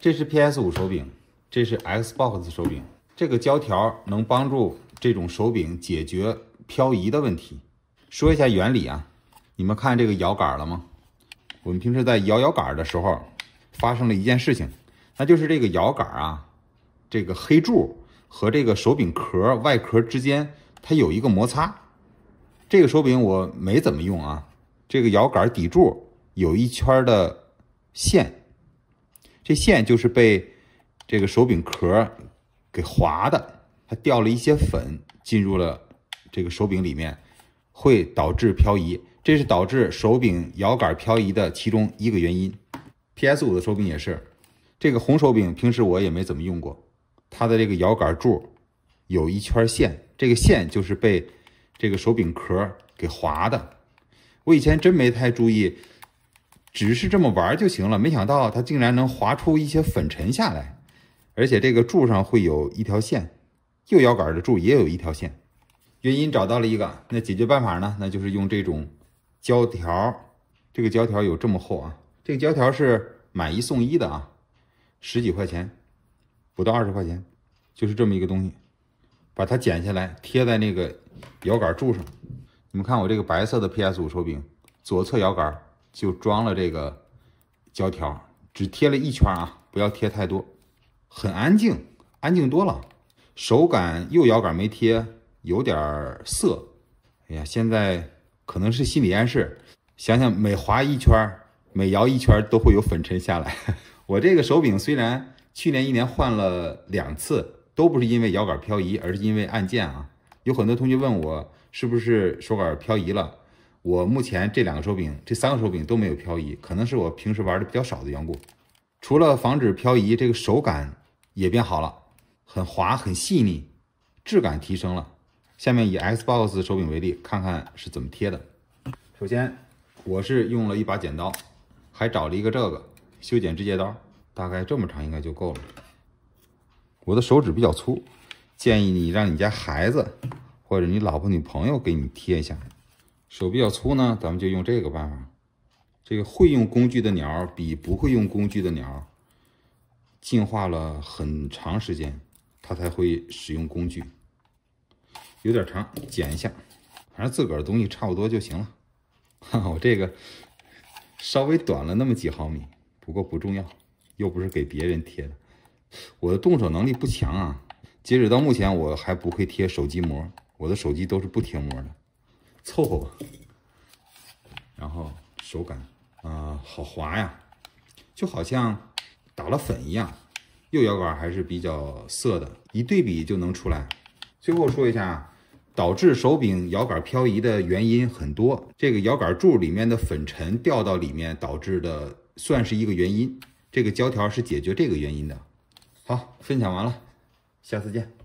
这是 PS 五手柄，这是 Xbox 手柄。这个胶条能帮助这种手柄解决漂移的问题。说一下原理啊，你们看这个摇杆了吗？我们平时在摇摇杆的时候，发生了一件事情，那就是这个摇杆啊，这个黑柱和这个手柄壳外壳之间，它有一个摩擦。这个手柄我没怎么用啊，这个摇杆底柱有一圈的线。这线就是被这个手柄壳给划的，它掉了一些粉进入了这个手柄里面，会导致漂移。这是导致手柄摇杆漂移的其中一个原因。P.S. 五的手柄也是，这个红手柄平时我也没怎么用过，它的这个摇杆柱有一圈线，这个线就是被这个手柄壳给划的。我以前真没太注意。只是这么玩就行了，没想到它竟然能划出一些粉尘下来，而且这个柱上会有一条线，右摇杆的柱也有一条线，原因找到了一个，那解决办法呢？那就是用这种胶条，这个胶条有这么厚啊，这个胶条是买一送一的啊，十几块钱，不到二十块钱，就是这么一个东西，把它剪下来贴在那个摇杆柱上，你们看我这个白色的 PS 五手柄，左侧摇杆。就装了这个胶条，只贴了一圈啊，不要贴太多，很安静，安静多了。手感右摇杆没贴，有点涩。哎呀，现在可能是心理暗示，想想每划一圈、每摇一圈都会有粉尘下来。我这个手柄虽然去年一年换了两次，都不是因为摇杆漂移，而是因为按键啊。有很多同学问我是不是手感漂移了。我目前这两个手柄、这三个手柄都没有漂移，可能是我平时玩的比较少的缘故。除了防止漂移，这个手感也变好了，很滑、很细腻，质感提升了。下面以 Xbox 手柄为例，看看是怎么贴的。首先，我是用了一把剪刀，还找了一个这个修剪指甲刀，大概这么长应该就够了。我的手指比较粗，建议你让你家孩子或者你老婆、女朋友给你贴一下。手比较粗呢，咱们就用这个办法。这个会用工具的鸟比不会用工具的鸟进化了很长时间，它才会使用工具。有点长，剪一下，反正自个儿东西差不多就行了。哈哈，我这个稍微短了那么几毫米，不过不重要，又不是给别人贴的。我的动手能力不强啊，截止到目前我还不会贴手机膜，我的手机都是不贴膜的。凑合吧，然后手感啊，好滑呀，就好像打了粉一样。右摇杆还是比较涩的，一对比就能出来。最后说一下，导致手柄摇杆漂移的原因很多，这个摇杆柱里面的粉尘掉到里面导致的，算是一个原因。这个胶条是解决这个原因的。好，分享完了，下次见。